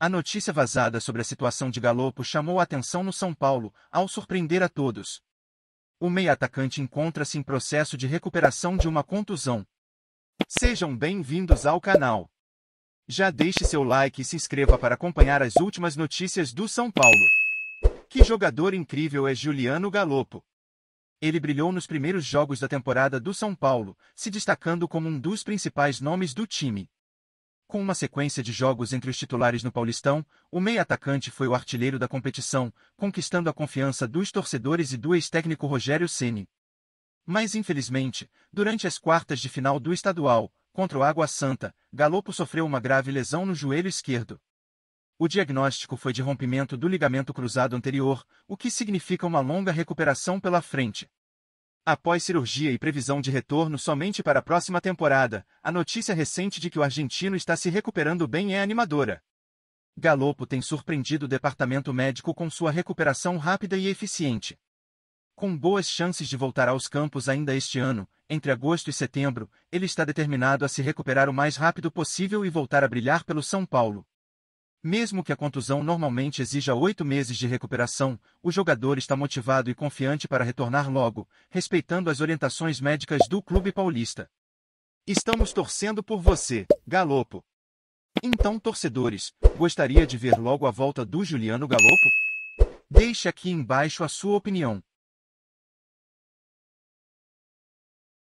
A notícia vazada sobre a situação de Galopo chamou a atenção no São Paulo, ao surpreender a todos. O meia-atacante encontra-se em processo de recuperação de uma contusão. Sejam bem-vindos ao canal. Já deixe seu like e se inscreva para acompanhar as últimas notícias do São Paulo. Que jogador incrível é Juliano Galopo! Ele brilhou nos primeiros jogos da temporada do São Paulo, se destacando como um dos principais nomes do time. Com uma sequência de jogos entre os titulares no Paulistão, o meia-atacante foi o artilheiro da competição, conquistando a confiança dos torcedores e do ex-técnico Rogério Ceni. Mas infelizmente, durante as quartas de final do estadual, contra o Água Santa, Galopo sofreu uma grave lesão no joelho esquerdo. O diagnóstico foi de rompimento do ligamento cruzado anterior, o que significa uma longa recuperação pela frente. Após cirurgia e previsão de retorno somente para a próxima temporada, a notícia recente de que o argentino está se recuperando bem é animadora. Galopo tem surpreendido o departamento médico com sua recuperação rápida e eficiente. Com boas chances de voltar aos campos ainda este ano, entre agosto e setembro, ele está determinado a se recuperar o mais rápido possível e voltar a brilhar pelo São Paulo. Mesmo que a contusão normalmente exija oito meses de recuperação, o jogador está motivado e confiante para retornar logo, respeitando as orientações médicas do clube paulista. Estamos torcendo por você, Galopo. Então, torcedores, gostaria de ver logo a volta do Juliano Galopo? Deixe aqui embaixo a sua opinião.